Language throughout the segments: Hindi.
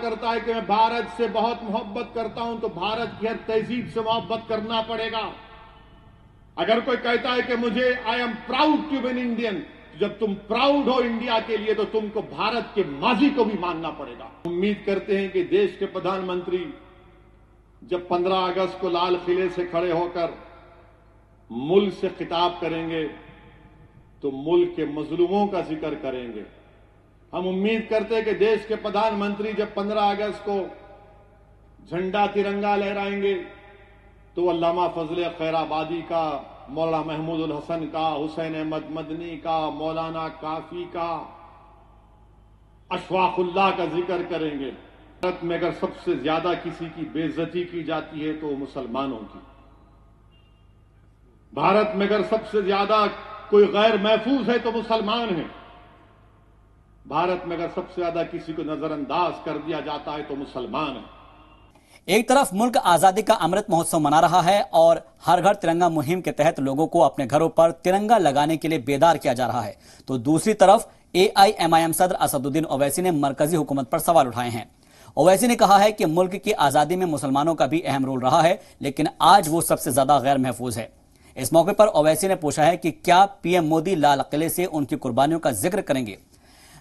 करता है कि मैं भारत से बहुत मोहब्बत करता हूं तो भारत की हर तहजीब से मोहब्बत करना पड़ेगा अगर कोई कहता है कि मुझे I am proud to be an Indian जब तुम प्राउड हो इंडिया के लिए तो तुमको भारत के माजी को भी मानना पड़ेगा उम्मीद करते हैं कि देश के प्रधानमंत्री जब 15 अगस्त को लाल किले से खड़े होकर मुल्क से खिताब करेंगे तो मुल्क के मजलूमों का जिक्र करेंगे हम उम्मीद करते हैं कि देश के प्रधानमंत्री जब 15 अगस्त को झंडा तिरंगा लहराएंगे तो अल्लामा फजल खैराबादी का मौलाना महमूद उल हसन का हुसैन अहमद मदनी का मौलाना काफी का अशफाकुल्ला का जिक्र करेंगे भारत में अगर सबसे ज्यादा किसी की बेजती की जाती है तो मुसलमानों की भारत में अगर सबसे ज्यादा कोई गैर महफूज है तो मुसलमान है भारत में अगर सबसे ज्यादा किसी को नजरअंदाज कर दिया जाता है तो मुसलमान है एक तरफ मुल्क आजादी का अमृत महोत्सव मना रहा है और हर घर तिरंगा मुहिम के तहत लोगों को अपने घरों पर तिरंगा लगाने के लिए बेदार किया जा रहा है तो दूसरी तरफ एआईएमआईएम सदर असदुद्दीन ओवैसी ने मरकजी हुकूमत पर सवाल उठाए हैं ओवैसी ने कहा है कि मुल्क की आजादी में मुसलमानों का भी अहम रोल रहा है लेकिन आज वो सबसे ज्यादा गैर महफूज है इस मौके पर ओवैसी ने पूछा है कि क्या पीएम मोदी लाल किले से उनकी कुर्बानियों का जिक्र करेंगे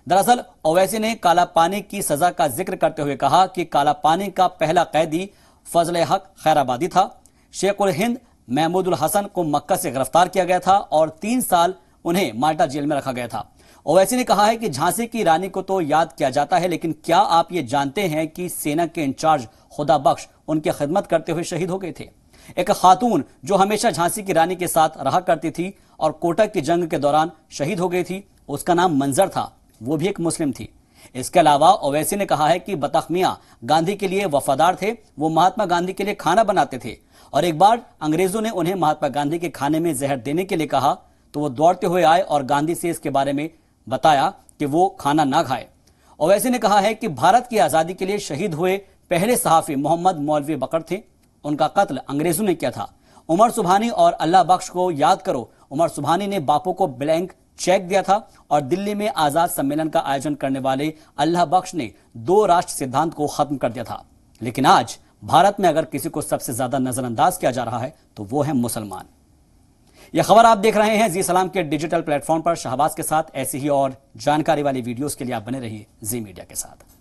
दरअसल ओवैसी ने काला पानी की सजा का जिक्र करते हुए कहा कि काला पानी का पहला कैदी फजल हक खैराबादी था शेख उल हिंद महमूदुल हसन को मक्का से गिरफ्तार किया गया था और तीन साल उन्हें माल्टा जेल में रखा गया था ओवैसी ने कहा है कि झांसी की रानी को तो याद किया जाता है लेकिन क्या आप ये जानते हैं कि सेना के इंचार्ज खुदा बख्श उनकी खिदमत करते हुए शहीद हो गए थे एक खातून जो हमेशा झांसी की रानी के साथ रहा करती थी और कोटक की जंग के दौरान शहीद हो गई थी उसका नाम मंजर था वो भी एक मुस्लिम थी इसके अलावा ओवैसी ने कहा है कि बतखमिया गांधी के लिए वफादार थे वो महात्मा गांधी के लिए खाना बनाते थे और एक बार अंग्रेजों ने उन्हें महात्मा गांधी के खाने में जहर देने के लिए कहा तो वो दौड़ते हुए आए और गांधी से इसके बारे में बताया कि वो खाना ना खाए ओवैसी ने कहा है कि भारत की आज़ादी के लिए शहीद हुए पहले सहाफ़ी मोहम्मद मौलवी बकर थे उनका कत्ल अंग्रेजों ने किया था उमर सुबहानी और अल्लाह बख्श को याद करो उमर सुबहानी ने बापू को ब्लैंक चेक दिया था और दिल्ली में आजाद सम्मेलन का आयोजन करने वाले अल्लाह बख्श ने दो राष्ट्र सिद्धांत को खत्म कर दिया था लेकिन आज भारत में अगर किसी को सबसे ज्यादा नजरअंदाज किया जा रहा है तो वो है मुसलमान यह खबर आप देख रहे हैं जी सलाम के डिजिटल प्लेटफॉर्म पर शहबाज के साथ ऐसी ही और जानकारी वाली वीडियोस के लिए आप बने रहिए जी मीडिया के साथ